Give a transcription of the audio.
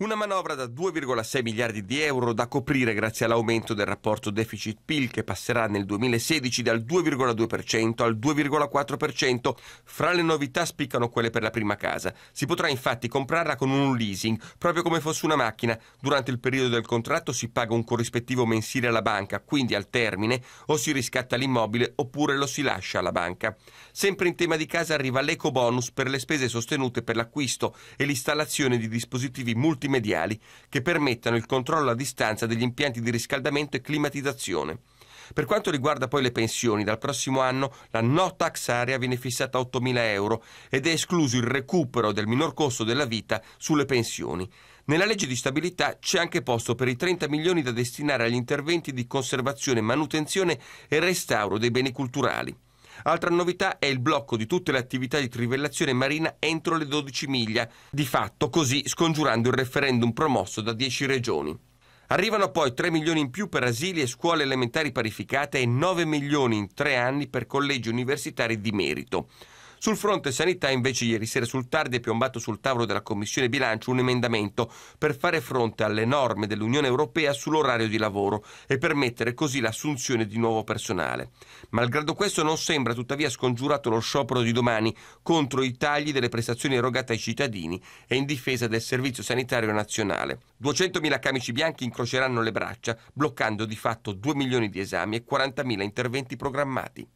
Una manovra da 2,6 miliardi di euro da coprire grazie all'aumento del rapporto deficit-PIL che passerà nel 2016 dal 2,2% al 2,4%. Fra le novità spiccano quelle per la prima casa. Si potrà infatti comprarla con un leasing, proprio come fosse una macchina. Durante il periodo del contratto si paga un corrispettivo mensile alla banca, quindi al termine o si riscatta l'immobile oppure lo si lascia alla banca. Sempre in tema di casa arriva l'eco bonus per le spese sostenute per l'acquisto e l'installazione di dispositivi multimediali supporti che permettano il controllo a distanza degli impianti di riscaldamento e climatizzazione. Per quanto riguarda poi le pensioni, dal prossimo anno la no tax area viene fissata a 8.000 euro ed è escluso il recupero del minor costo della vita sulle pensioni. Nella legge di stabilità c'è anche posto per i 30 milioni da destinare agli interventi di conservazione, manutenzione e restauro dei beni culturali. Altra novità è il blocco di tutte le attività di trivellazione marina entro le 12 miglia, di fatto così scongiurando il referendum promosso da 10 regioni. Arrivano poi 3 milioni in più per asili e scuole elementari parificate e 9 milioni in 3 anni per collegi universitari di merito. Sul fronte sanità, invece, ieri sera sul tardi è piombato sul tavolo della Commissione bilancio un emendamento per fare fronte alle norme dell'Unione Europea sull'orario di lavoro e permettere così l'assunzione di nuovo personale. Malgrado questo non sembra tuttavia scongiurato lo sciopero di domani contro i tagli delle prestazioni erogate ai cittadini e in difesa del Servizio Sanitario Nazionale. 200.000 camici bianchi incroceranno le braccia, bloccando di fatto 2 milioni di esami e 40.000 interventi programmati.